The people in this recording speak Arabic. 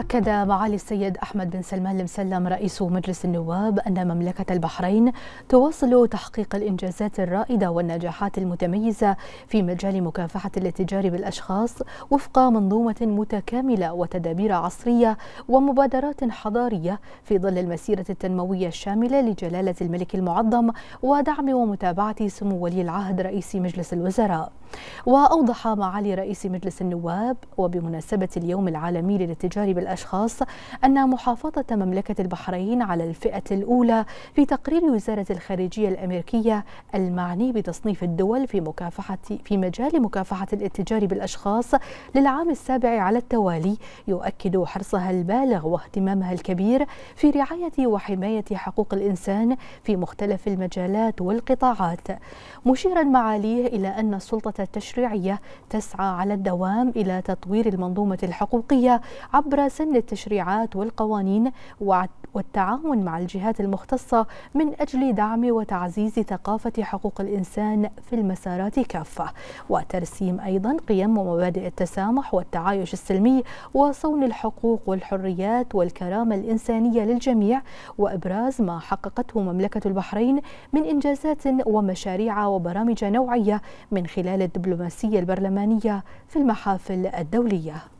أكد معالي السيد أحمد بن سلمان المسلم رئيس مجلس النواب أن مملكة البحرين تواصل تحقيق الإنجازات الرائدة والنجاحات المتميزة في مجال مكافحة الاتجار بالأشخاص وفق منظومة متكاملة وتدابير عصرية ومبادرات حضارية في ظل المسيرة التنموية الشاملة لجلالة الملك المعظم ودعم ومتابعة سمو ولي العهد رئيس مجلس الوزراء وأوضح معالي رئيس مجلس النواب وبمناسبة اليوم العالمي للاتجار بالأشخاص الأشخاص أن محافظة مملكة البحرين على الفئة الأولى في تقرير وزارة الخارجية الأمريكية المعني بتصنيف الدول في مكافحة في مجال مكافحة الاتجار بالأشخاص للعام السابع على التوالي يؤكد حرصها البالغ واهتمامها الكبير في رعاية وحماية حقوق الإنسان في مختلف المجالات والقطاعات مشيرا معاليه إلى أن السلطة التشريعية تسعى على الدوام إلى تطوير المنظومة الحقوقية عبر سن التشريعات والقوانين والتعاون مع الجهات المختصة من أجل دعم وتعزيز ثقافة حقوق الإنسان في المسارات كافة وترسيم أيضا قيم ومبادئ التسامح والتعايش السلمي وصون الحقوق والحريات والكرامة الإنسانية للجميع وإبراز ما حققته مملكة البحرين من إنجازات ومشاريع وبرامج نوعية من خلال الدبلوماسية البرلمانية في المحافل الدولية